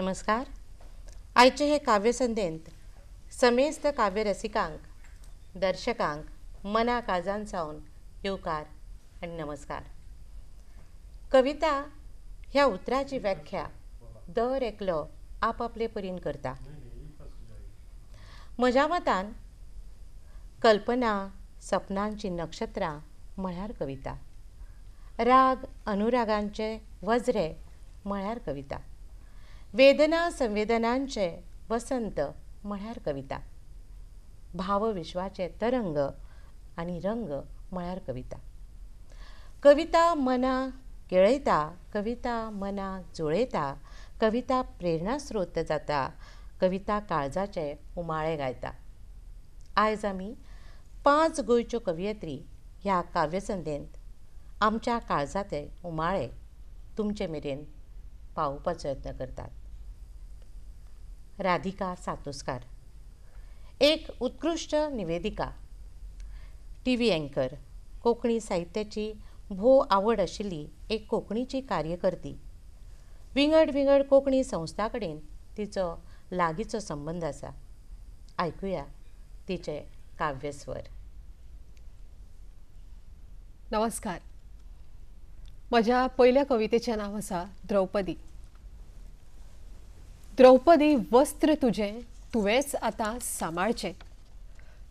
नमस्कार आयचे हे काव्यसंध्येंत समेस्त काव्यरसिकांक दर्शकांक मना काजान सावन येवकार आनी नमस्कार कविता ह्या उतराची व्याख्या दर एकलो आपापले परीन करता म्हज्या मतान कल्पना सपनांची नक्षत्रां म्हळ्यार कविता राग अनुरागांचे वज्रे म्हळ्यार कविता वेदना संवेदनांचे वसंत म्हळ्यार कविता भावविश्वाचे तरंग आणि रंग म्हळ्यार कविता कविता मना केळयता कविता मना जुळयता कविता प्रेरणा स्रोत जाता कविता काळजाचे उमाळे गायता आयज आम्ही पांच गोंयच्यो कवयत्री ह्या काव्यसंधेंत आमच्या काळजाचे उमाळे तुमचे मेरेन पावोवपाचो यत्न करतात राधिका सातोसकार एक उत्कृष्ट निवेदिका टी व्ही अँकर कोंकणी साहित्याची भो आवड आशिल्ली एक कोंकणीची कार्यकर्ती विंगड विंगड कोकणी संस्था कडेन तिचो लागींचो संबंद आसा आयकुया तिचे काव्यस्वर नमस्कार म्हज्या पयल्या कवितेचें नांव आसा द्रौपदी द्रौपदी वस्त्र तुझे तुवेच आता सांभाळचे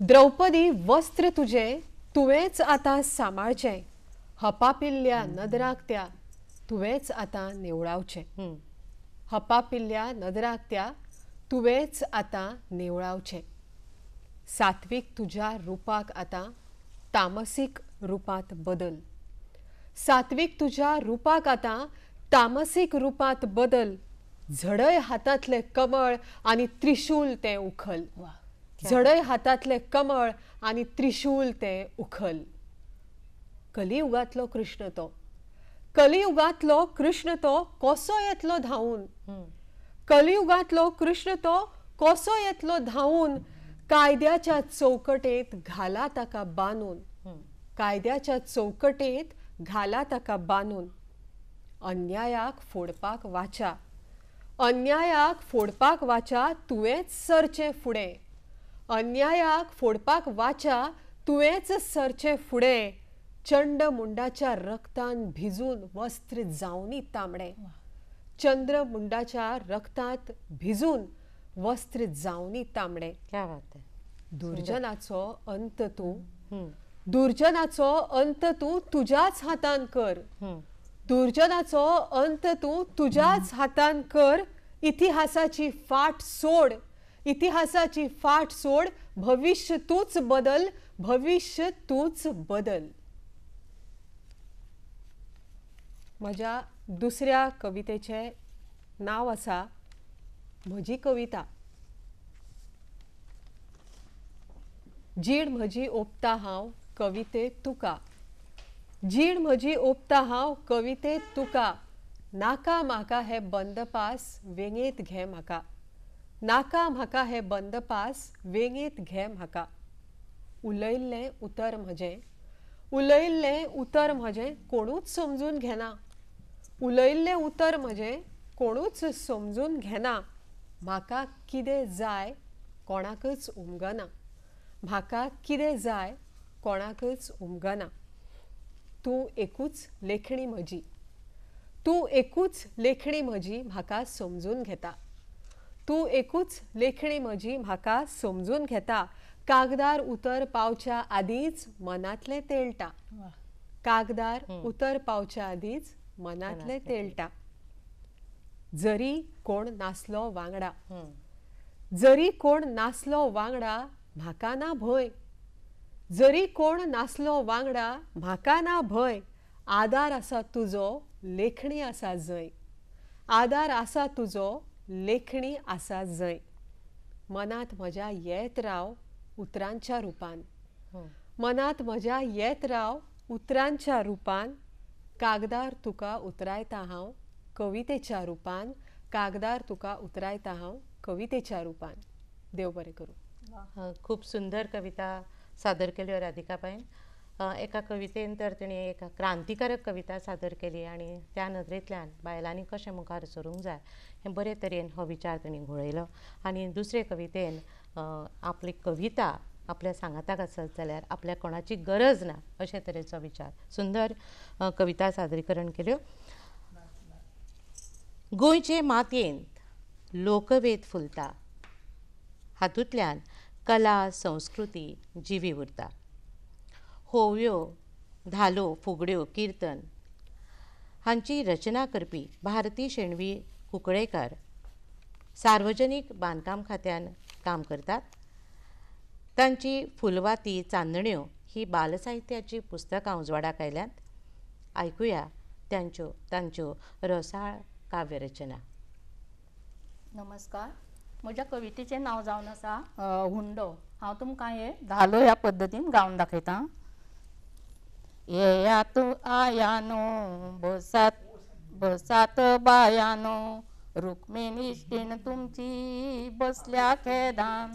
द्रौपदी वस्त्र तुझे तुवेच आता सांभाळचे हपापिल्ल्या नदराक त्या तुवेच आता निवळावचे हपापिल्ल्या नदराक त्या तुवेच आता निवळावचे सात्विक तुझ्या रूपाक आता तामसीक रूपात बदल सात्विक तुझ्या रूपाक आता तामसीक रूपात बदल झडय हातातले कमळ आणि त्रिशूल ते उखल झडय हातातले कमळ आणि त्रिशूल ते उखल कलियुगातलो कृष्ण तो कलियुगातलो कृष्ण तो कसो येतलो धावून कलियुगातलो कृष्ण तो कसो येतलो धावून कायद्याच्या चौकटेत घाला ताका बांदून कायद्याच्या चौकटेत घाला ताका बांदून अन्यायाक फोडपाक वाचा अन्यायाक फोडपाक वाचा तुवेंच सरचें फुडें अन्यायाक फोडपाक वाचा तुवेंच सरचें फुडें चंड मुंडाच्या रक्तान भिजून वस्त्र जावनी तांबडे चंद्र मुंडाच्या रक्तांत भिजून वस्त्र जावनी तांबडे दुर्जनाचो अंत तूं दुर्जनाचो अंत तूं तुझ्याच हातान कर दुर्जनाचो अंत तू तुझ्याच हातान कर इतिहासाची फाट सोड इतिहासाची फाट सोड भविष्य तूच बदल भविष्य तूच बदल माझ्या दुसऱ्या कवितेचे नाव असा म्हजी कविता जीण म्हजी ओपता हांव कविते तुका जीण मजी ओपता हांव कवितेत तुका नाका म्हाका हे बंदपास वेंगेत घे म्हाका नाका म्हाका हे बंदपास वेंगेत घे म्हाका उलयल्लें उतर म्हजें उलयल्लें उतर म्हजें कोणूच समजून घेना उलयल्लें उतर म्हजें कोणूच समजून घेना म्हाका कितें जाय कोणाकच उमगना म्हाका कितें जाय कोणाकच उमगना तू एकूच लेखणी म्हजी तू एकूच लेखणी म्हजी म्हाका समजून घेता तू एकूच लेखणी म्हजी म्हाका समजून घेता कागदार उतर पावच्या आदींच मनातले तेलटा कागदार उतर पावच्या आदींच मनातले तेलटा जरी कोण नासलो वांगडा जरी कोण नासलो वांगडा म्हाका ना भंय जरी कोण नासलो वांगडा म्हाका ना भय आदार आसा तुजो लेखणी आसा जंय आदार आसा तुजो लेखणी आसा जंय मनात म्हज्या येत राव उतरांच्या रुपान हो. मनात म्हज्या येत राव उतरांच्या रुपान कागदार तुका उतरायता हांव कवितेच्या रुपान कागदार तुका उतरायता हांव कवितेच्या रुपान देव बरें करूं खूप सुंदर कविता सादर केली राधिका पायन एका तर तिणें एक क्रांतिकारक कविता सादर केली आणि त्या नदरेंतल्यान बायलांनी कशें मुखार सरूंक जाय हे बरे तरेन हो विचार तिणें घुळयलो आनी दुसरे कवितेन आपली कविता आपल्या सांगाताक आसत जाल्यार आपल्या कोणाची गरज ना अशे तरेचो विचार सुंदर कविता सादरीकरण केल्यो गोंयचे मातयेंत लोकवेद फुलता हातूंतल्यान कला संस्कृती जीवी उरता होवयो धालो फुगड्यो कीर्तन हांची रचना करपी भारती शेणवी कुंकळेकार सार्वजनीक बांधकाम खात्यान काम करतात तांची फुलवाती चांदण्यो ही बालसाहित्याची पुस्तकां उजवाडाक आयल्यात आयकुया त्यांच्यो तांच्यो रसाळ काव्यरचना नमस्कार म्हज्या कवितेचें नांव जावन आसा हुंडो हांव तुमकां हे धालो ह्या पद्दतीन गावन दाखयतां येया तूं आयानो बसात बसात बायानो इश्टीण तुमची बसल्या खेदान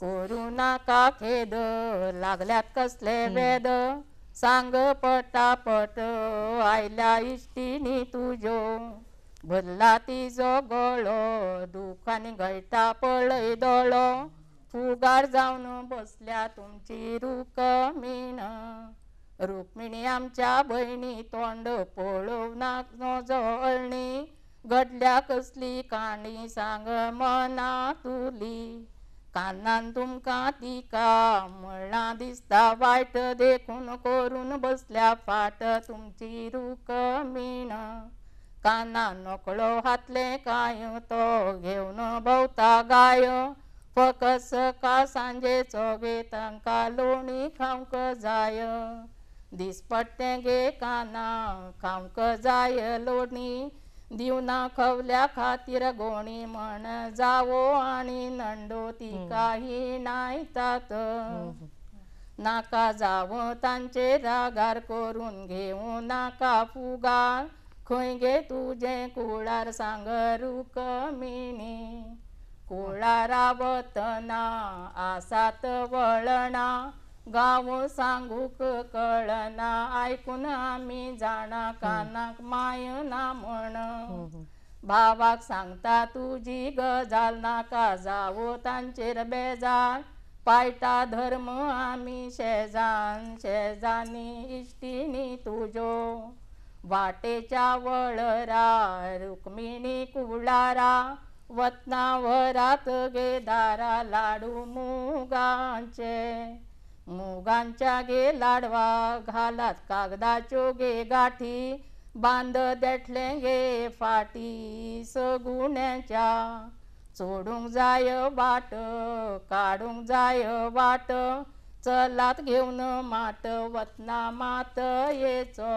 करू नाका खेद लागल्यात कसले वेद सांग पटापट आयल्या इश्टिनी तुज्यो भरला तिजो गळो दुखानी गळटा पळय दोळो फुगार जावन बसल्या तुमची रुक्मीण रुक्मिणी आमच्या भयणी तोंड पळोव ना नजळणी घडल्या कसली काणी सांग मना तुली कानान तुमकां तिका म्हणा दिसता वायट देखून करून बसल्या फाट तुमची रुक्मीण काना नकळो हातले काय तो घेऊन भोवता गाय फकस का सांजे चोगे तांकां लोणी खावंक जाय दिसपट्टे गे काना खावंक जाय लोणी दिवना खवल्या खातीर गोणी म्हण जावो आणि नंडो ती हो. काही नायतात हो, हो. नाका जावो तांचे रागार करून घेऊ नाका फुगार खंय गे तुझे कुळार सांग रुक्मिणी कुळारा वतना आसात वळणा गाव सांगूक कळना ऐकून आम्ही जाणा कानाक माय ना म्हण हो, हो. भावाक सांगता तुझी गजाल नाका जावो तांचेर बेजार पायटा धर्म आम्ही शेजान शेजानी इश्टिनी तुजो वाटेच्या वळरा रुक्मिणी कुळारा वतनावरात गेदारा लाडू मुगांचे मुगांच्या गे लाडवा घालात कागदाच्यो गे गाठी बांद देठले गे फाटी सगुण्याच्या सोडूंक जाय वाट काडूंक जाय वाट चलात घेवन मात वतना मात येचो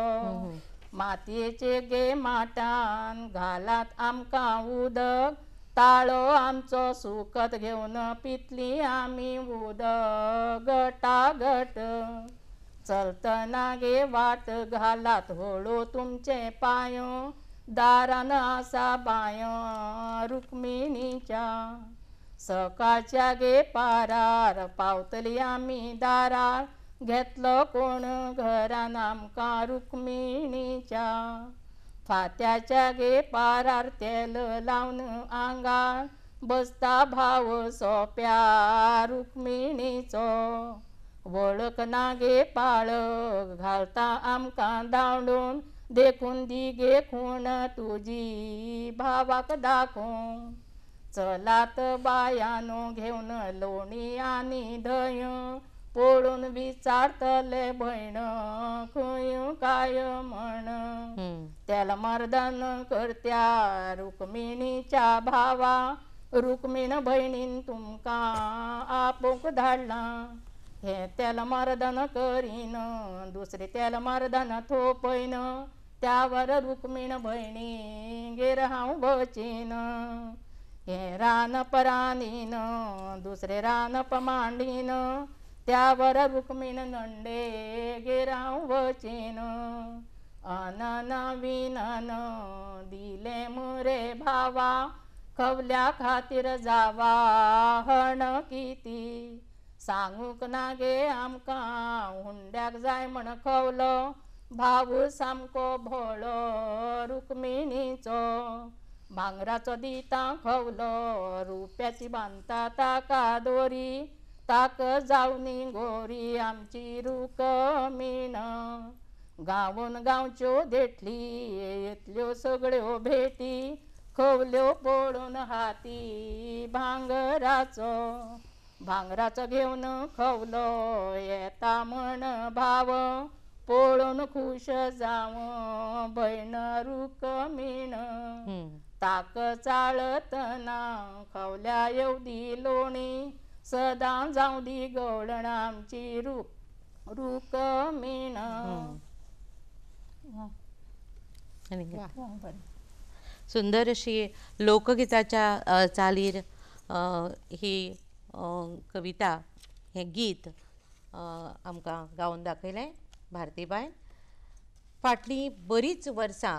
मातयेचे गे माटान घालात आमकां उदक ताळो आमचो सुकत घेवन पितली आमी उदक गटा गट चलतना गे वाट घालात हळू तुमचे पायो दारान आसा बायो रुक्मिणीच्या सकाळच्या गे पारार पावतली आमी दारार घेतलं कोण घरा नामका रुक्मिणीच्या फात्याच्या गे पारार तेल लावून आंगार बसता भाव सोप्या रुक्मिणीचो वळख ना गे पाळ घालता आमकां दांडून देखून दी गे खूण तुजी भावाक दाखोवन चलात बायानो घेवन लोणी आनी धंय पडून विचारतले बहिण खंय काय म्हण त्याला मर्दान करत्या रुक्मिणीच्या भावा रुक्मिण भयणीन तुमका आपोक धाडला हे त्याला मर्दान करीन दुसरे तेल मर्दान थोपयन त्यावर रुक्मिण भयणी गेर हांव बचीन हे रानप रानीन दुसरे रानप मांडीन त्यावर रुक्मिण नंडे गेराव वचीन विनान दिले मुरे भावा खवल्या खातीर जावा हण किती सांगूक ना गे आमकां हुंड्याक जाय म्हण खवलो भाऊ सामको भोळो रुक्मिणीचो भांगराचो दिता खवलो रुप्याची बांदता ताका दोरी ताक जावनी गोरी आमची रुकमीन गावन गावच्यो देठली येतल्यो सगळ्यो भेटी खवल्यो पडून हाती भांगराचो भांगराचो घेवन खवलो येता म्हण भाव पळून खुश जाव भयण रुकमीन ताक चाळतना खवल्या येवदी लोणी सदा जाऊ दी आमची रूप रूक मीन सुंदर अशी लोकगीताच्या चालीर ही कविता हे गीत आमकां गावन दाखयलें भारतीबायन फाटलीं बरीच वर्सां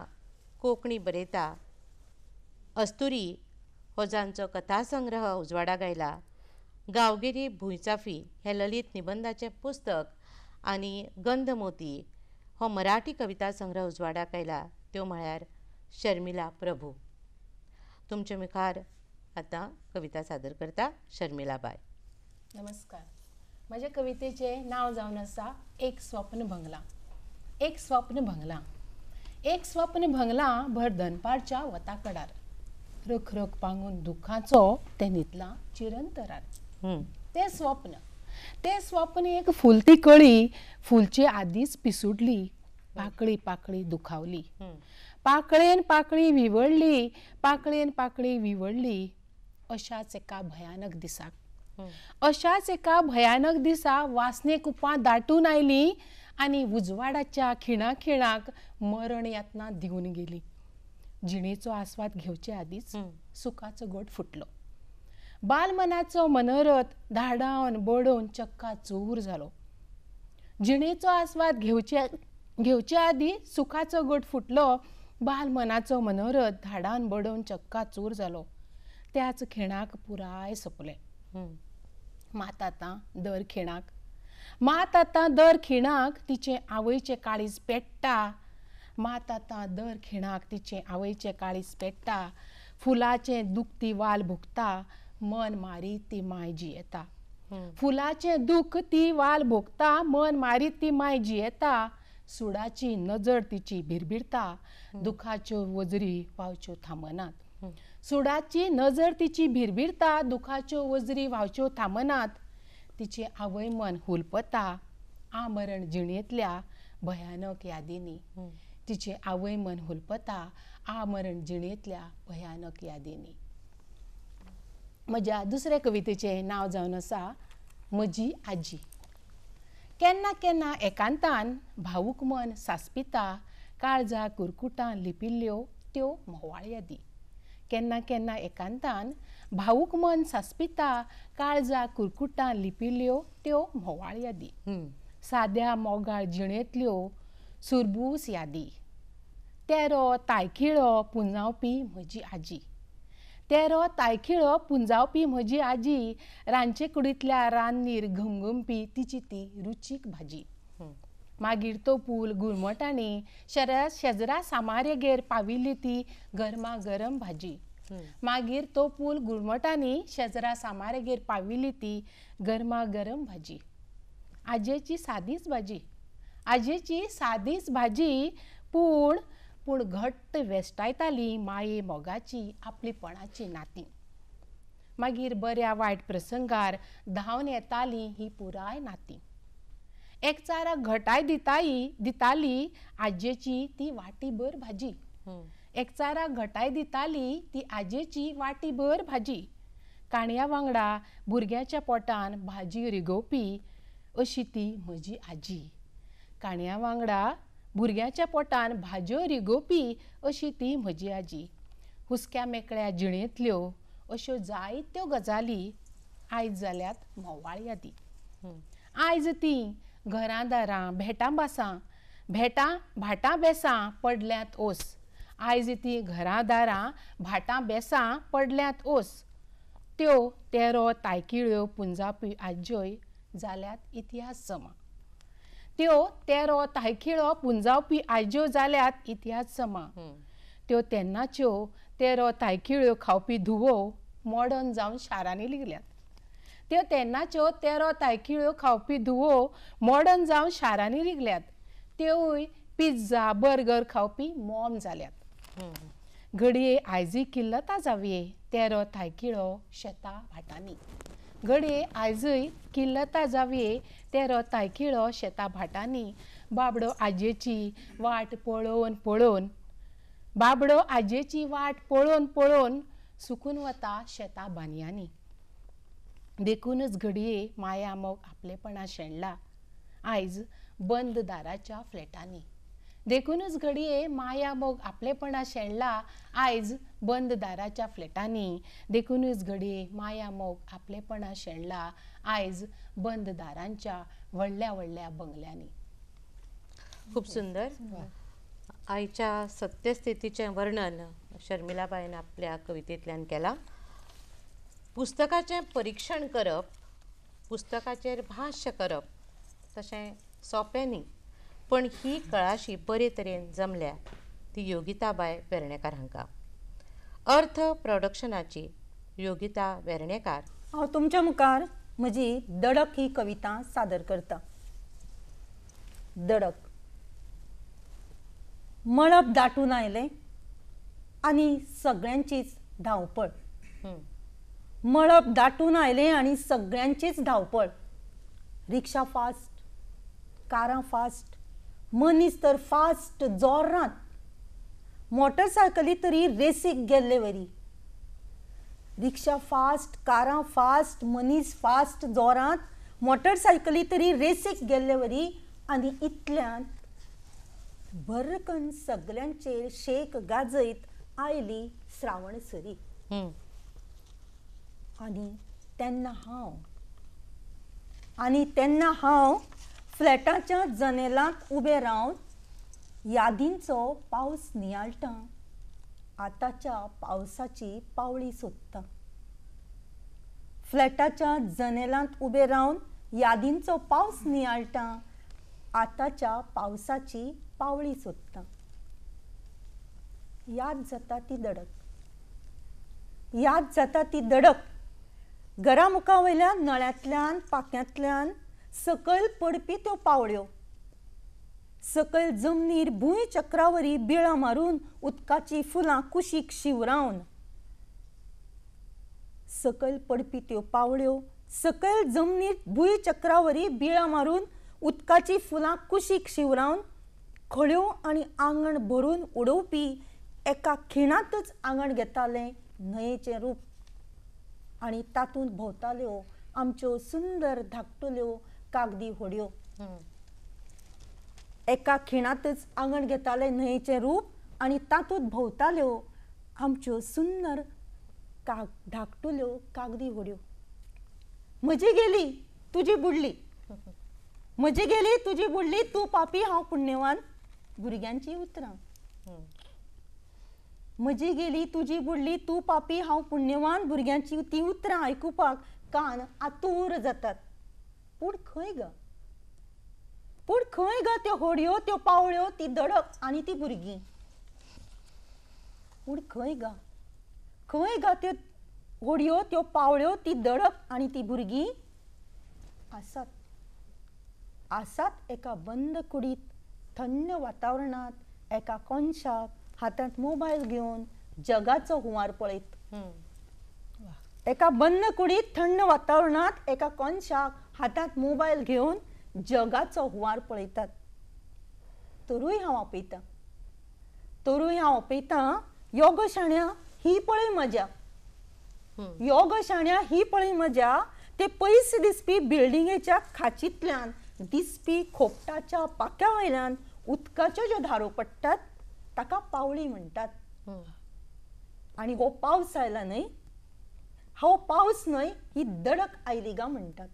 कोंकणी बरयता अस्तुरी हो जांचो कथासंग्रह उजवाडा आयला गावगिरी भुईचाफी हे ललित निबंधाचे पुस्तक आणि गंधमोती हो मराठी कविता संग्रह उजवाडाक आयला त्यो म्हळ्यार शर्मिला प्रभू तुमचे मुखार आता कविता सादर करता शर्मिला बाय नमस्कार म्हज्या कवितेचे नाव जावन असा एक स्वप्न भंगला एक स्वप्न भंगला एक स्वप्न भंगला भर दनपारच्या वता कडार रखरख पांगून दुखाचो ते न्हिदला चिरंतरार ते स्वप्न ते स्वप्न एक फुलती कळी फुलची आधीच पिसुडली पाकळी पाकळी दुखावली पाकळेन पाकळी विवळली पाकळेन पाकळी विवळली अशाच एका भयानक दिसाक अशाच एका भयानक दिसा वासने कुपां दाटून आयली आणि उजवाडाच्या खिणा खिणाक मरण यातना दिवन गेली जिणेचो आस्वाद घेवचे आधीच सुखाचो गट फुटलो बालमनाचं मनोरथ धाडावन बडोवन चक्का चूर जालो जिणेचो आस्वाद घेवचे घेऊच्या आधी सुखाचो गट फुटलो बालमनाचो मनोरथ धाडान बडोवन चक्का चूर जालो त्याच खिणाक पुराय सोंपलें मात आतां दर खिणाक मात आतां दर खिणाक तिचे आवयचे काळीज पेट्टा मात आतां दर खिणाक तिचे आवयचे काळीज पेट्टा फुलाचे दुखती वाल भुगता मन मारी ती मायजी जियेता फुलाचे दूख ती वाल भोगता मन मारी ती मायजी जियेता सुडाची नजर तिची भिरभिरता दुखाच्यो वजरी व्हावच्यो थांबनात सुडाची नजर तिची भिरभिरता दुखाच्यो वजरी व्हावच्यो थांबनात तिचे आवय मन हुलपता आमरण जिणेतल्या भयानक यादींनी तिचे आवय मन हुलपता आमरण जिणेतल्या भयानक यादींनी म्हज्या दुसरे कवितेचें नांव जावन आसा म्हजी आजी केन्ना केन्ना एकांतान भावूक मन सास्पिता काळजा कुरकुटां लिपिल्ल्यो त्यो म्होवाळ यादी केन्ना केन्ना एकांतान भावूक मन सासपिता काळजा कुरकुटां लिपिल्ल्यो त्यो म्होवाळ यादी साद्या मोगाळ जिणेंतल्यो सुरबूस यादी तेरो तायखिळो पुंजावपी म्हजी आजी तेरो तायखिळो पुंजावपी म्हजी आजी रांदचे कुडींतल्या रान्नीर घमघमपी तिची ती रुचीक भाजी मागीर तो पूल गुळमटांनी शरा शेजरा सामारे गेर पाविल्ली ती गरमा गरम भाजी मागीर तो पूल गुळमटांनी शेजरा सामारे गेर पाविल्ली ती गरमा गरम भाजी आजेची सादीच भाजी आजेची सादीच भाजी पूण पूण घट्ट वेस्टायताली माये मोगाची आपलीपणाची नातीं मागीर बऱ्या वायट प्रसंगार धांवन येताली ही पुराय नातीं एकचारा घटाय दिताई दिताली आजेची ती वाटीभर भाजी एकचारा घटाय दिताली ती आजेची वाटीभर भाजी काणया वांगडा भुरग्याच्या पोटान भाजी रिगोवपी अशी ती म्हजी आजी काणया वांगडा भुरग्याच्या पोटान भाज्यो रिगोवपी अशी ती म्हजी आजी हुसक्या मेकळ्या जिणेंतल्यो अश्यो जायत्यो गजाली आयज जाल्यात म्होवाळ यादी आयज ती घरां दारां भेटां बासां भेटां भाटां बेसां पडल्यात ओस आयज ती घरां दारां भाटां बेसां पडल्यात ओस त्यो तेरो तायकिळ्यो पुंजापी आज्योय जाल्यात इतिहास जमा त्यो तेरो तायखिळो पुंजावपी आयज्यो जाल्यात इतिहास समा त्यो तेन्नाच्यो तेरो तायखिळ्यो खावपी धुवो मॉडर्न जावन शारांनी लिगल्यात त्यो तेन्नाच्यो तेरो तायखिळ्यो खावपी धुवो मॉडर्न जावन शारांनी लिगल्यात त्योय पिझ्झा बर्गर खावपी मॉम जाल्यात घडये आयजी किल्लता जावये तेरो तायकिळो शेता भाटांनी घडये आयजय किल्लता जावये ते रोताय किळो शेता भाटांनी बाबडो आजेची वाट पळोवन पळोवन बाबडो आजेची वाट पळोवन पळोवन सुकून वता शेता बानयांनी देखूनच घडये माया मोग आपलेपणा शेणला आयज बंद दाराच्या फ्लॅटांनी देखूनच घडये माया मोग आपलेपणा शेणला आयज बंद दाराच्या फ्लॅटांनी देखूनच घडये माया मोग आपलेपणा शेणला आयज बंद दारांच्या व्हडल्या व्हडल्या बंगल्यांनी खूप सुंदर आईच्या सत्यस्थितीचे वर्णन शर्मिलाबाईन आपल्या कवितेंतल्यान केला पुस्तकाचे परीक्षण करप पुस्तकाचेर भाष्य करप तशें सोंपें न्ही पण ही कळाशी बरे तरेन जमल्या ती योगिताबाय वेर्णेकार हांकां अर्थ प्रोडक्शनाची योगिता वेर्णेकार हांव तुमच्या मुखार म्हजी दडक ही कविता सादर करता दडक मळब दाटून आयले आणि सगळ्यांचीच धावपळ मळप दाटून आयले आणि सगळ्यांचीच धावपळ रिक्षा फास्ट कारां फास्ट मनीस तर फास्ट जोरात मोटरसायकली तरी रेसीक गेल्ले वरी रिक्षा फास्ट कारां फास्ट मनीस फास्ट जोरांत मोटरसायकली तरी रेसीक गेल्ले वरी आनी इतल्यान बरकन सगळ्यांचे शेक गाजयत आयली श्रावण सरी आनी तेन्ना हांव आनी तेन्ना हांव फ्लॅटाच्या जनेलांत उबें रावन यादींचो पावस नियाळटा आताच्या पावसाची पावळी सोदता फ्लॅटाच्या जनेलांत उभे राहून यादींचो पावस नियाळटा आताच्या पावसाची पावळी सोदता याद जाता ती दडक याद जाता ती दडक घरा वयल्या नळ्यांतल्यान पाक्यांतल्यान सकयल पडपी त्यो पावळ्यो सकल जमनीर भूंय चक्रावरी बिळां मारून उदकाची फुलां कुशीक शिवरावन सकल पडपी त्यो पावळ्यो सकल जमनीर भूंय चक्रावरी बिळां मारून उदकाची फुलां कुशीक शिवरावन खळ्यो आनी आंगण भरून उडोवपी एका खिणांतच आंगण घेतालें न्हंयेचें रूप आनी तातूंत भोंवताल्यो आमच्यो सुंदर धाकटुल्यो कागदी होड्यो एका खिणातच आंगण घेताले न्हंयेचें रूप आनी तातूंत भोंवताल्यो आमच्यो सुंदर काग धाकटुल्यो कागदी व्हड्यो म्हजी गेली तुजी बुडली म्हजी गेली तुजी बुडली तूं पापी हांव पुण्यवान भुरग्यांची उतरां म्हजी गेली तुजी बुडली तूं पापी हांव पुण्यवान भुरग्यांची ती उतरां आयकुपाक कान आतूर जातात पूण खंय गा पण खंय गा त्यो होडयो त्यो पावळ्यो ती दडप आनी ती भुरगीं पूण खंय गा खंय गा त्यो होडयो त्यो पावळ्यो ती दडप आनी ती भुरगीं आसात आसात एका बंद कुडीत थंड वातावरणात एका कोनशाक हातांत मोबायल घेवन जगाचो हुंवार पळयत एका बंद कुडीत थंड वातावरणात एका कोनशाक हातांत मोबायल घेवन जगाचो हुंवार पळयतात तरूय हांव आपयतां तरूय हांव आपयतां योग शाण्या ही पळय म्हज्या योग शाण्या ही पळय म्हज्या ते पयस दिसपी बिल्डिंगेच्या खाचींतल्यान दिसपी खोपटाच्या पाक्या वयल्यान उदकाच्यो ज्यो धारो पडटात ताका पावळी म्हणटात आणि हो पावस आयला न्हय हो पावस न्हय ही दडक आयली गा म्हणटात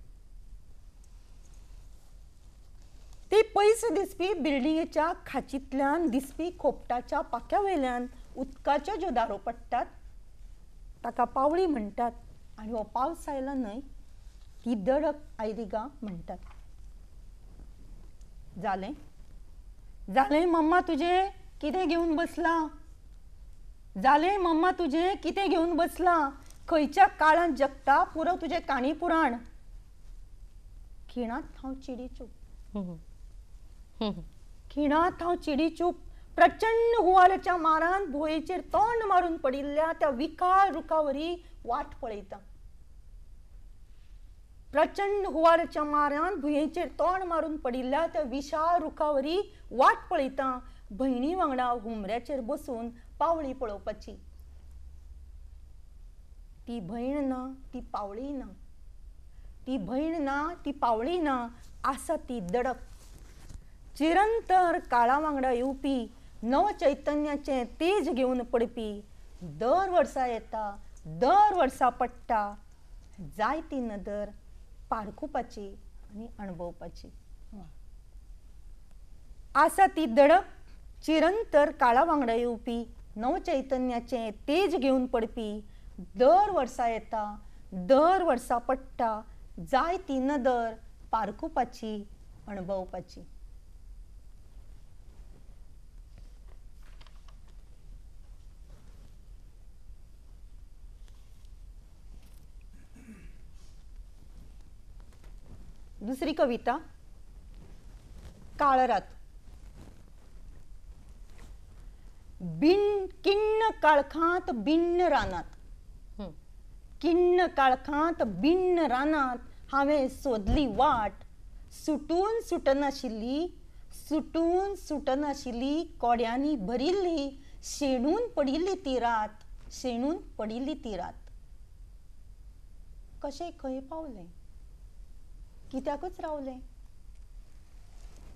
ते पैस दिसपी बिल्डिंगेच्या खांचींतल्यान दिसपी खोपटाच्या पाक्या वयल्यान उदकाच्यो ज्यो दारो पडटात ताका पावळी म्हणटात आनी हो पावस आयला न्हय ती दडक आयरिगा म्हणटात जालें जालें मम्मा तुजें कितें घेवन बसला जालें मम्मा तुजें कितें घेवन बसला खंयच्या काळांत जगता पुरो तुजें काणी पुराण हा हांव चोड खिणात हांव चूक प्रचंड हुवाळ्याच्या मारान भोयेचे तोंड मारून पडिल्ल्या त्या विकार रुखावरी वाट पळयता प्रचंड हुवाळ्याच्या मारान भुंयेचेर तोंड मारून पडिल्ल्या त्या विशाळ रुखावरी वाट पळयता भयणी वांगडा हुमऱ्याचेर बसून पावळी पळोवपाची ती भयण ना ती पावळी ना ती भयण ना ती पावळी ना आसा ती दडक चिरंतर वांगडा येवपी नव चैतन्याचे तेज घेऊन पडपी दर वर्सा येता दर वर्सा पडटा जाय ती नदर पारखुपाची आनी अणभवपाची आसा ती धडक चिरंतर काळा वांगडा येवपी नव चैतन्याचे तेज घेवन पडपी दर वर्सा येता दर वर्सा पडटा जाय ती नदर पारखुपाची अणभवपाची दुसरी कविता काळरात बिन किन्न काळखात बिन्न रानात किन्न काळखात बिन्न रानात हांवें सोदली वाट सुटून सुटनाशिल्ली सुटून सुटनाशिल्ली कोड्यांनी भरिल्ली शेणून पडिल्ली ती रात शेणून पडिल्ली ती रात कशें खंय पावलें कित्याकच रावले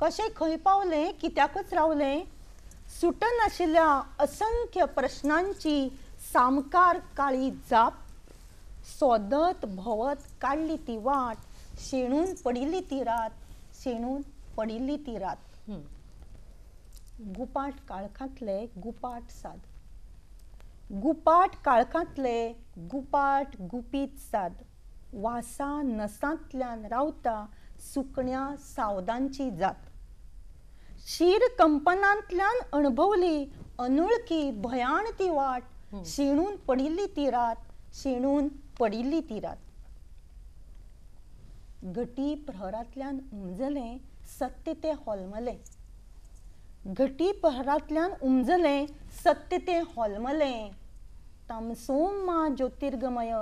कशें खंय पावलें कित्याकच रावलें सुटनाशिल्ल्या असंख्य प्रश्नांची सामकार काळी जाप सोदत भोवत काडली ती वाट शेणून पडिल्ली ती रात शेणून पडिल्ली ती रात गुपाट काळखातले गुपाट साद गुपाट काळखातले गुपाट गुपीत साद वासा नसांतल्यान रावता सुकण्या सावदांची जात शीर कंपनांतल्यान अणभवली अनुळखी भयाण ती वाट शिणून पडिल्ली ती रात शिणून पडिल्ली ती रात घटी प्रहरांतल्यान उमजले सत्य ते होलमले घटी प्रहरांतल्यान उमजले सत्य ते होलमले तमसोम मा ज्योतिर्गमय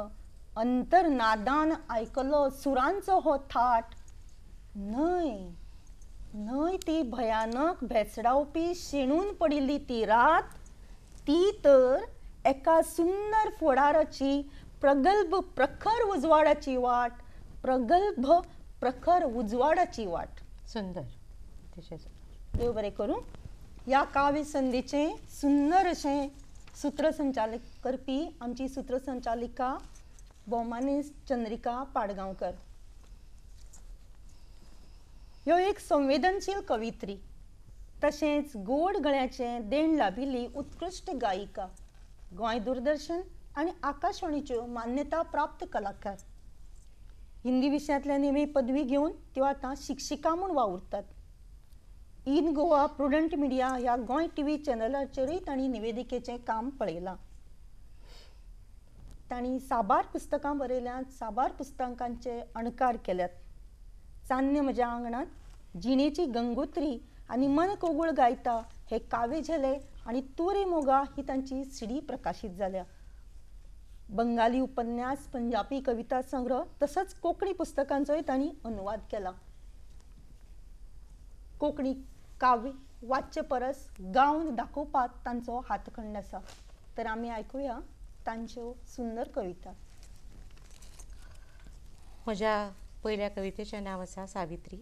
अंतर नादान ऐकलो सुरांचं हो थाट न्हय न्हय ती भयानक भेसडावपी शेणून पडिल्ली ती रात ती तर एका सुंदर फोडाराची प्रगल्भ प्रखर उजवाडाची वाट प्रगल्भ प्रखर उजवाडाची वाट सुंदर देव बरे करू या काव्य संधीचे सुंदर असे सूत्रसंचालक करपी आमची सूत्रसंचालिका इज चंद्रिका पाडगांवकर ह्यो एक संवेदनशील कवित्री तशेंच गोड गळ्याचे देण लाभिल्ली उत्कृश्ट गायिका गोंय दूरदर्शन आनी आकाशवाणीच्यो मान्यता प्राप्त कलाकार हिंदी एम ए पदवी घेवन त्यो आतां शिक्षिका म्हूण वावुरतात इन गोवा प्रुडंट मिडिया ह्या गोंय टी व्ही चॅनलाचेरूय तांणी निवेदिकेचें काम पळयलां तांणी साबार पुस्तकां बरयल्यांत साबार पुस्तकांचे अणकार केल्यात चान्य म्हज्या आंगणांत जिणेची गंगोत्री आनी मन कोगुळ गायता हे काव्य झेले आनी तुरे मोगा ही तांची सिडी प्रकाशीत जाल्या बंगाली उपन्यास पंजाबी कविता संग्रह तसंच कोंकणी पुस्तकांचोय तांणी अनुवाद केला कोंकणी काव्य वाचचे परस गावन दाखोवपात तांचो हातखंड आसा तर आमी आयकुया कांचो सुंदर कविता म्हज्या पहिल्या कवितेचे नाव आसा सावित्री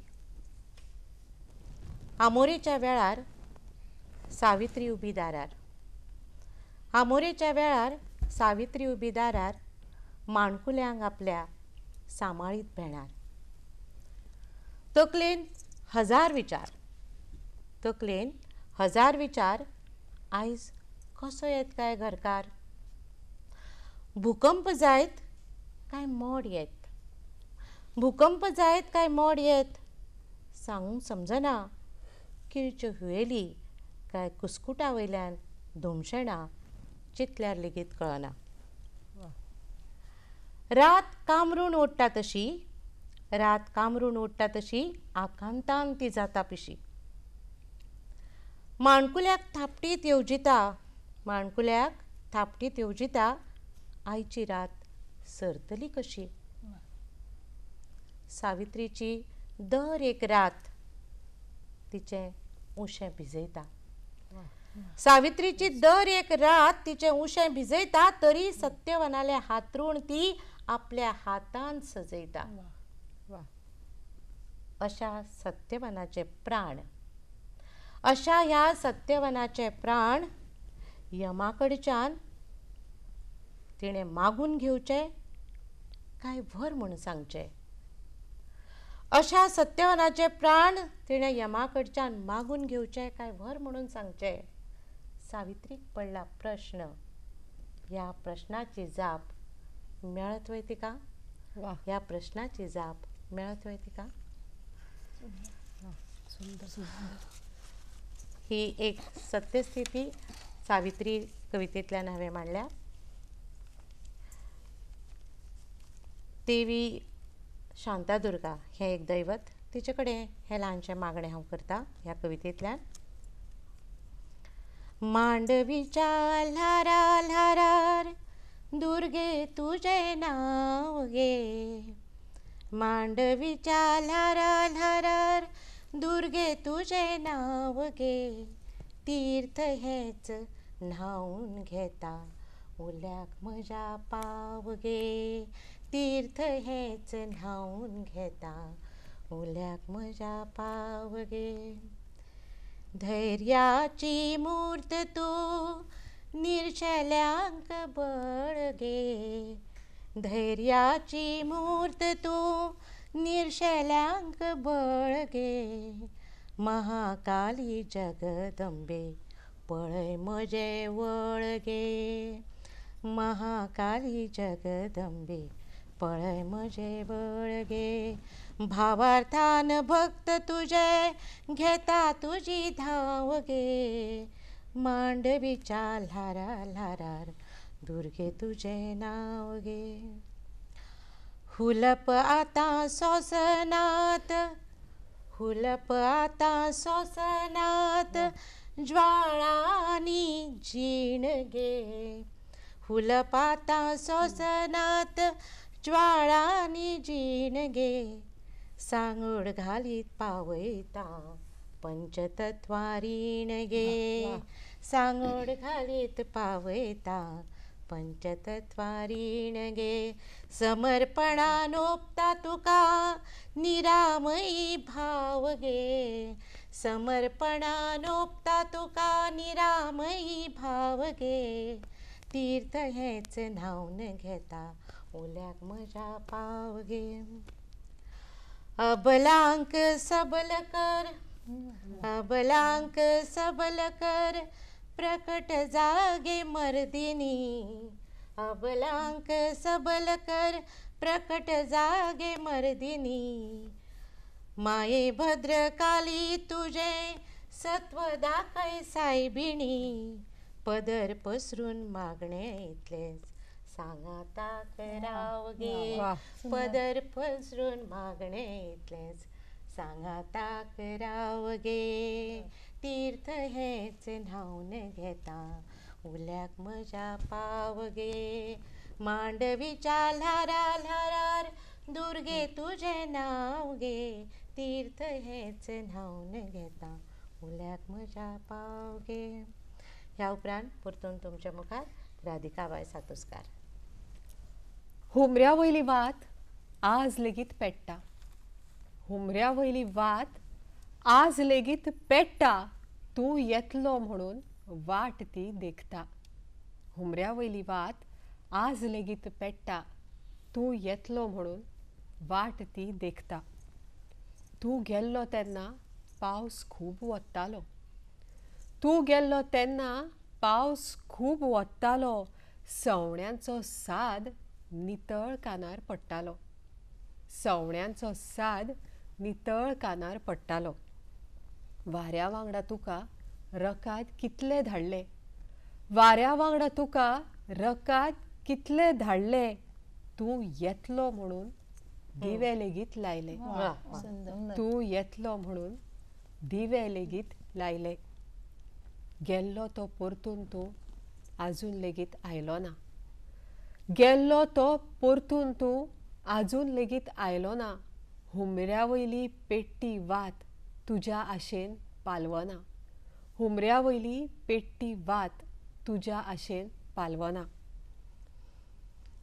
आमोरेच्या वेळार सावित्री उबी दारार आमोरेच्या वेळार सावित्री उबी दारार माणकुल्यांक आपल्या सांबाळीत भेणार तकलेन हजार विचार तकलेन हजार विचार आयज कसो येत काय घरकार भूकंप जायत काय मोड येत भूकंप जायत काय मोड येत सांगूंक समजना किळच्यो हुयेली काय कुस्कुटा वयल्यान धुमशेणां चितल्यार लेगीत कळना रात कामरून ओडटा तशी रात कामरून ओडटा तशी आकांतान ती जाता पिशी माणकुल्याक थापटीत येवजिता माणकुल्याक थापटीत येवजिता आईची रात सरतली कशी सावित्रीची दर एक रात तिचे उशे भिजयता सावित्रीची दर एक रात तिचे उशे भिजयता तरी सत्यवनाले हातरून ती आपल्या हातान सजयता अशा सत्यवनाचे प्राण अशा ह्या सत्यवनाचे प्राण यमाकडच्यान तिने मागून घेवचें काय व्हर म्हणून सांगचे अशा सत्यवनाचे प्राण तिने यमा मागून घेऊचे काय व्हर म्हणून सांगचे सावित्रीक पडला प्रश्न या प्रश्नाची जाप मेळत वय तिका या प्रश्नाची जाप मेळत वय तिका ही एक सत्यस्थिती सावित्री कवितेतल्या हांवें मांडल्या देवी शांतादुर्गा हे एक दैवत तिचे कडेन हें ल्हानशें मागणें हांव हो करतां ह्या कवितेंतल्यान मांडवीच्या ल्हारा ल्हारार दुर्गे तुझे नांव गे मांडवीच्या ल्हारा ल्हारार दुर्गे तुझे नांव गे तीर्थ हेच न्हांवून घेता उल्याक म्हज्या पाव गे तीर्थ हेच न्हावून घेता ओल्याक म्हज्या पावगे धैर्याची मूर्त तूं निर्शल्यांक बळगे धैर्याची मूर्त तूं निर्शल्यांक बळगे महाकाली जगदंबे पळय म्हजे वळगे महाकाली जगदंबे पळय वळ बळगे भावार्थान भक्त तुझे घेता तुझी धाव गे मांडवीच्या लारा लारार दुर्गे तुझे नाव गे हुलप आता सोसनात हुलप आता सोसनात ज्वाळानी जीण गे आता सोसनात ज्वाळानी गे सांगोड घालीत पावयता पंचतत्वारीण गे सांगोड घालीत पावयता पंचतत्वारीण गे नोपता तुका निरामयी भाव गे नोपता तुका निरामयी भाव गे तीर्थ हेच नाव घेता ओल्याक मजा पावगे अबलांक सबल कर अबलांक सबल कर प्रकट जागे मर्दिनी अबलांक सबल कर प्रकट जागे मर्दिनी माये भद्रकाली तुझे सत्व दाखय सायबिणी पदर पसरून मागणे इथलेच सांगाता कराव गे पदर पसरून मागणे इथलेच सांगाता कराव गे तीर्थ हेच न्हावून घेता उल्याक मजा पाव गे मांडवीच्या ल्हारा ल्हारार दुर्गे तुझे नाव गे तीर्थ हेच न्हावून घेता उल्याक मजा पाव गे ह्या उपरांत परतून तुमच्या मुखार बाय सातुस्कार हुमऱ्या वयली वात आज लेगीत पेट्टा हुमऱ्या वयली वात आज लेगीत पेट्टा तूं येतलो म्हणून वाट ती देखता हुमऱ्या वयली वात आज लेगीत पेट्टा तूं येतलो म्हणून वाट ती देखता तूं गेल्लो तेन्ना पावस खूब वत्तालो तूं गेल्लो तेन्ना पावस खूब वत्तालो सवण्यांचो साद नितळ कानार पडटालो सवण्यांचो साद नितळ कानार पडटालो वाऱ्या वांगडा तुका रकाद कितले धाडले वाऱ्या वांगडा तुका रकाद कितले धाडले तूं येतलो म्हणून दिवे लेगीत लायले तूं येतलो म्हणून दिवे लेगीत लायले गेल्लो तो परतून तूं आजून लेगीत आयलो ना गेल्लो तो परतून तूं आजून लेगीत आयलो ना हुमऱ्या वयली पेट्टी वात तुज्या आशेन पालवना हुमऱ्या वयली पेट्टी वात तुज्या आशेन पालवना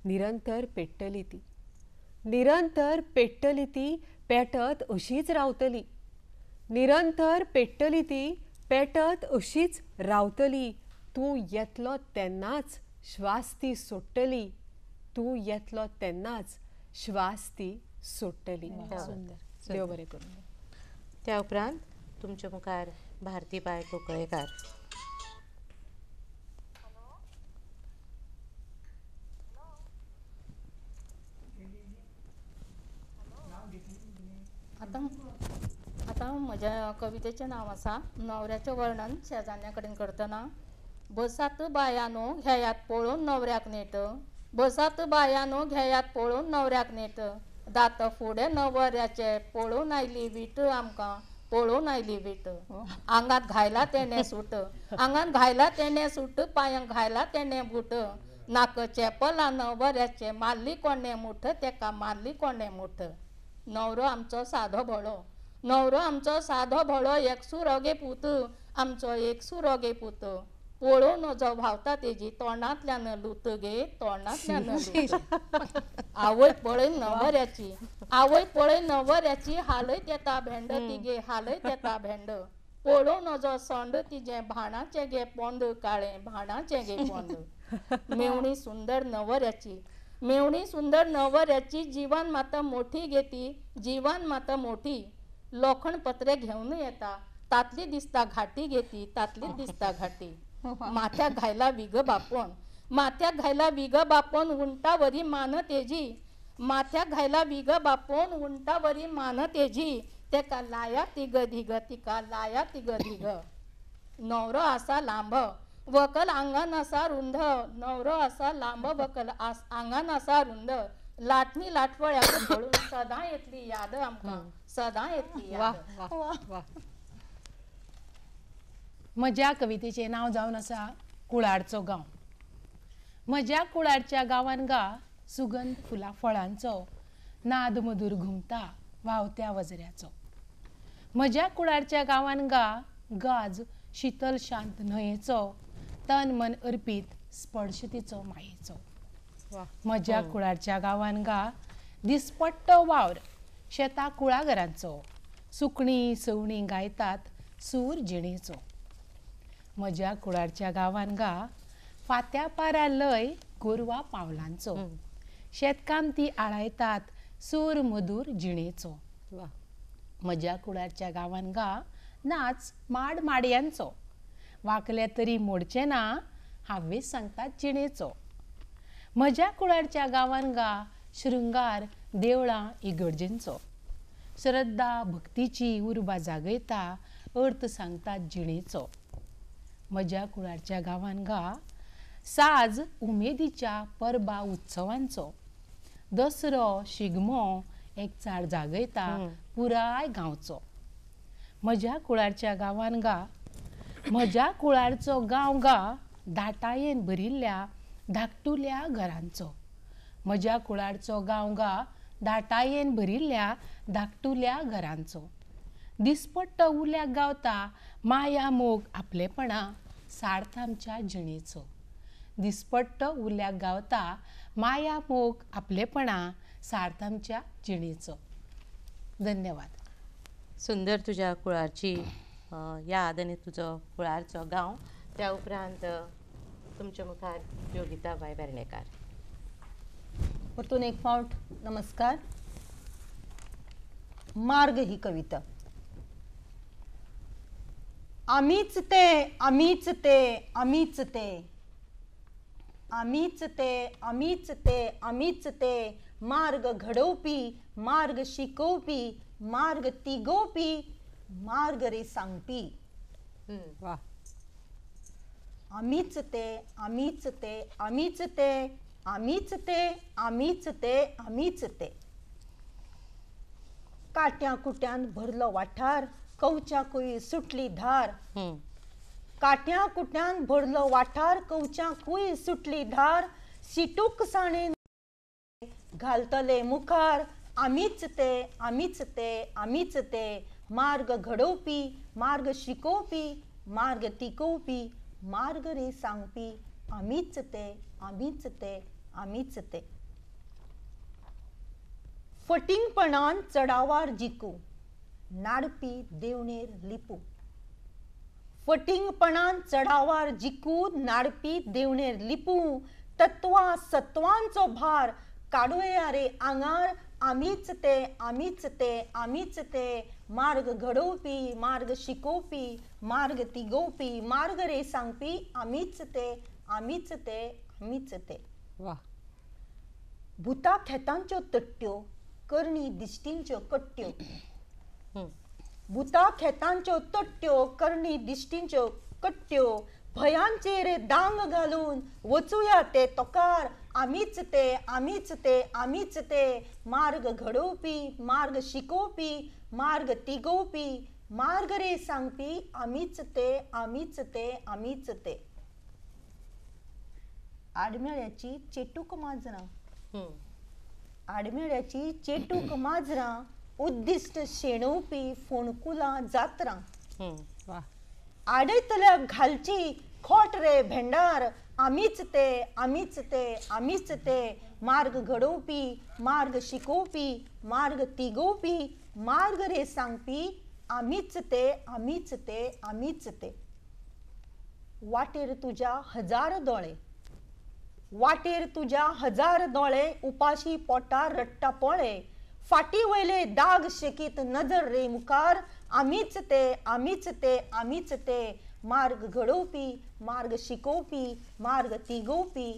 निरंतर पेट्टली ती निरंतर पेट्टली ती पेटत अशीच रावतली निरंतर पेट्टली ती पेटत अशीच रावतली तूं येतलो तेन्नाच श्वास ती सोडटली तूं येतलो तेन्नाच श्वास ती सोडटली हो. देव बरें करूं त्या उपरांत तुमचे मुखार भारती बाय कुंकळेकार माझ्या कवितेचे नाव असा नवऱ्याचे वर्णन शेजान्या कडेन करतना बसात बायानो घ्यायात पळोवन नवऱ्याक नेट बसात बायानो घ्यायात पळोवन नवऱ्याक नेट दात फुडें नवऱ्याचे पळोवन आयली वीट आमकां पळोवन आयली वीट आंगात घायला तेणे सुट आंगात घायला तेणे सुट पांयांक घायला तेणे बूट नाक चेपला नवऱ्याचे मारली कोणे मुठ तेका मारली कोणे मुठ नवरो आमचो साधो भोळो नवरो आमचो साधो एकसू रोगे पूत आमचो एकसुरोगे पूत पोळो नजो व्हांवता तेजी तोंडांतल्यान लुत गे तोंडातल्यान आवय पळय नवऱ्याची आवय पळय नवऱ्याची हालय येता भेंड तिगे हालय येता भेंड पोळो नजो सोंड तिजे भाणाचे गे पोंद काळे भाणाचे गे पोंद मेवणी सुंदर नवऱ्याची मेवणी सुंदर नवऱ्याची जीवन माता मोठी घेती जीवन माता मोठी लोखण पत्रे घेऊन येता तातली दिसता घाटी घेती तातली दिसता घाटी माथ्या घायला विग बापोन माथ्याक घायला विग बापोन उंटावरी मान तेजी माथ्याक घायला विग बापोन उंटावरी मान तेजी तेका लाया तिग धिग तिका लाया तिग धिग नवरो आसा लांब वकल आंगान आसा रुंद नवरो आसा लांब वकल आस आंगान आसा रुंद लाटणी लाटवळ्या सदां येतली याद आमकां सदां वाह वाह वा असा म्हज्या कवितेचें नांव जावन आसा कुळाडचो गांव म्हज्या कुळाडच्या गांवान गा सुगंध फुला फळांचो नाद मधूर घुमता व्हांवत्या वजऱ्याचो म्हज्या कुळाडच्या गांवान गा गाज शीतल शांत न्हंयेचो तन मन अर्पीत स्पर्शतेचो मायेचो म्हज्या हो. कुळाडच्या गांवान गा दिसपट्ट वावर शेतां कुळागरांचो सुकणी सवणी गायतात सूर जिणेचो म्हज्या कुळारच्या गावान गा फात्या पारा लय गोरवा पावलांचो शेतकान ती आळायतात सूर मधूर जिणेचो म्हज्या कुळारच्या गावान गा नाच माड माडयांचो वाकले तरी मोडचे ना हावेस सांगतात जिणेचो म्हज्या कुळारच्या गावान गा शृंगार देवळां इगर्जेंचो श्रद्धा भक्तीची उर्बा जागयता अर्थ सांगता जिणेचो म्हज्या कुळारच्या गांवान गा साज उमेदीच्या परबा उत्सवांचो दसरो शिगमो एकचार जागयता पुराय गांवचो म्हज्या कुळारच्या गांवान गा म्हज्या कुळारचो गांव गा दाटायेन भरिल्ल्या धाकटुल्या घरांचो म्हज्या कुळारचो गांव गा धाटायेन भरिल्ल्या धाकटुल्या घरांचो दिसपट्ट उल्याक गावता माया मोग आपलेपणा सार्थ आमच्या जिणेचो दिसपट्ट उल्याक गावता माया मोग आपलेपणा सार्थ आमच्या जिणेचो धन्यवाद सुंदर तुज्या कुळारची याद आनी तुजो कुळारचो गांव त्या उपरांत तुमच्या मुखार योगिताबाई बेर्णेकार परतून एक फावट नमस्कार मार्ग ही कविता आम्हीच ते आम्हीच ते आम्हीच ते आम्हीच ते आम्हीच ते आम्हीच ते मार्ग घडवपी मार्ग शिकवपी मार्ग तिगोवपी मार्ग रे सांगपी वा आम्हीच ते आम्हीच ते आम्हीच ते आम्हीच ते आम्हीच ते आम्हीच ते काट्या कुट्यान भरलो वाठार कवच्या कुई सुटली धार काट्या कुट्यान भरलो वाठार कवच्या कुई सुटली धार सिटूक साणे घालतले मुखार आम्हीच ते आम्हीच ते आम्हीच ते मार्ग घडोवपी मार्ग शिकोवपी मार्ग टिकोवपी मार्ग रे सांगपी आम्हीच ते आम्हीच ते आम्हीच ते फटिंगपणान चडावार जिकू नाडपी देवणेर लिपू फटिंगपणान चडावार जिकू नाडपी देवणेर लिपू तत्वा सत्वांचो भार काडूया रे आंगार आमीच ते आमीच ते आमीच ते मार्ग घडोवपी मार्ग शिकोवपी मार्ग तिगोवपी मार्ग रे सांगपी आमीच ते आमीच ते आमीच ते वा भुता खेतांच्यो तट्ट्यो करणी दिश्टींच्यो कट्ट्यो भुता खेतांच्यो तट्ट्यो करणी दिश्टींच्यो कट्ट्यो भयांचेर दांग घालून वचुया ते तोकार आमीच ते आमीच ते आमीच ते मार्ग घडोवपी मार्ग शिकोवपी मार्ग तिगोवपी मार्ग रे सांगपी आमीच ते आमीच ते आमीच ते आडमेळ्याची चेटूक मांजरा आडमेळ्याची चेटूक मांजरा उद्दिष्ट शेणवपी फोणकुला जात्रा आडयतल्या घालची खोट रे भेंडार आमीच ते आमीच ते आमीच ते मार्ग घडोवपी मार्ग शिकोवपी मार्ग तिगोवपी मार्ग रे सांगपी आमीच ते आमीच ते आमीच ते वाटेर तुझ्या हजार दोळे वाटेर तुझ्या हजार दोळे उपाशी पोटा रट्टा पोळे फाटी वयले दाग शेकीत नजर रे मुखार आमीच ते आमीच ते आमीच ते मार्ग घडोवपी मार्ग शिकोवपी मार्ग तिगोवपी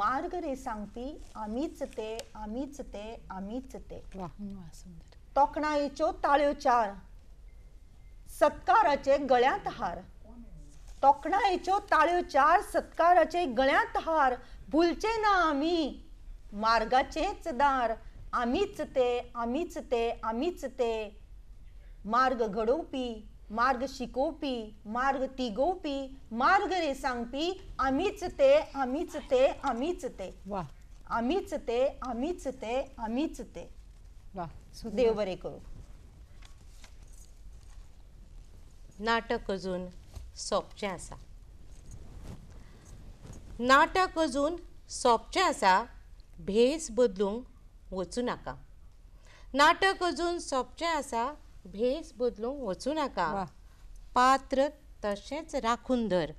मार्ग रे सांगपी आमीच ते आमीच ते आमीच ते तोखणायेच्यो ताळ्यो चार सत्काराचे गळ्यांत हार तोखणायेच्यो ताळ्यो चार सत्काराचे गळ्यांत हार भुलचे ना आम्ही मार्गाचेच दार आम्हीच ते आम्हीच ते आम्हीच ते मार्ग घडोवपी मार्ग शिकोवपी मार्ग तिगोवपी मार्ग रे सांगपी आम्हीच ते आम्हीच ते आम्हीच ते वा आम्हीच ते आम्हीच ते आम्हीच ते वा देव बरे करू नाटक अजून सोपचे असा नाटक अजून सोपचे आसा भेस बदलूंक वचूं नाका नाटक अजून सोपचे आसा भेस बदलूंक वचूं नाका पात्र तशेंच राखून धर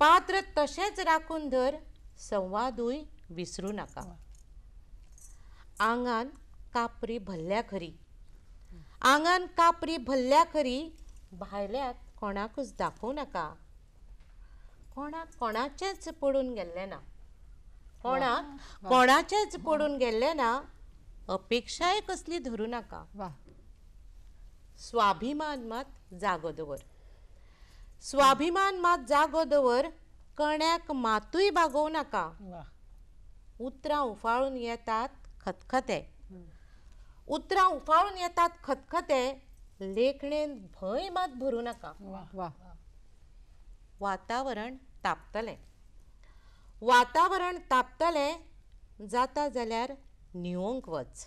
पात्र तशेंच राखून धर संवादूय विसरूं नाका आंगान कापरी भल्ल्या खरी आंगान कापरी भल्ल्या खरी भायल्याक कोणाकूच दाखोवं नाका कोणाक कोणाचेच पडून गेल्लें ना कोणाक कोणाचेच पडून गेल्लें ना अपेक्षाय कसली धरू नाका स्वाभिमान मात जागो दवर स्वाभिमान मात जागो दवर कण्याक मातूय बागोव नाका उतरां उफाळून येतात खतखते उतरां उफाळून येतात खतखते लेखणेन भंय मात भरू नाका वातावरण तापतले वातावरण तापतले जाता जाल्यार न्हिवंक वच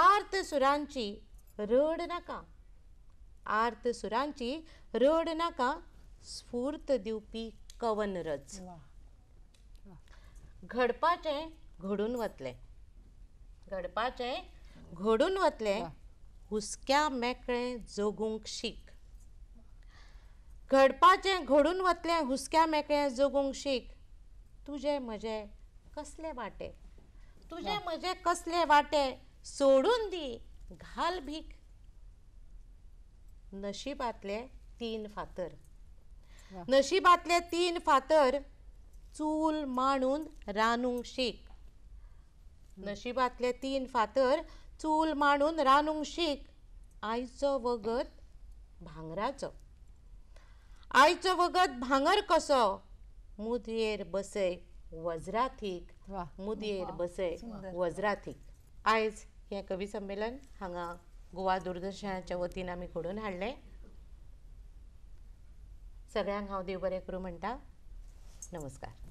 आर्त सुरांची रड नाका आर्त सुरांची रड नाका स्फूर्त दिवपी कवन रच घडपाचे घडून वतले घडपाचे घडून वतले हुस्क्या मेकळे जगूंक शीक घडपाचें घडून वतलें हुस्क्या मेकळें जगूंक शीक तुजे म्हजे कसले वाटे तुझे मजे कसले वाटे सोडून दी घाल भीक नशिबातले तीन फातर नशिबातले तीन फातर चूल मांडून रांदूंक शीक नशिबांतले तीन फातर चूल मांडून रांदूंक शीक आयचो वगत भांगराचो आईचं वगत भांगर कसो मुदयेर बसय वज्राथीक मुदयेर बसय वज्राथीक आयज हे कवी संमेलन हांगा गोवा दूरदर्शनाच्या वतीन आम्ही घडून हाडले सगळ्यांक हांव देव बरें करूं म्हणटा नमस्कार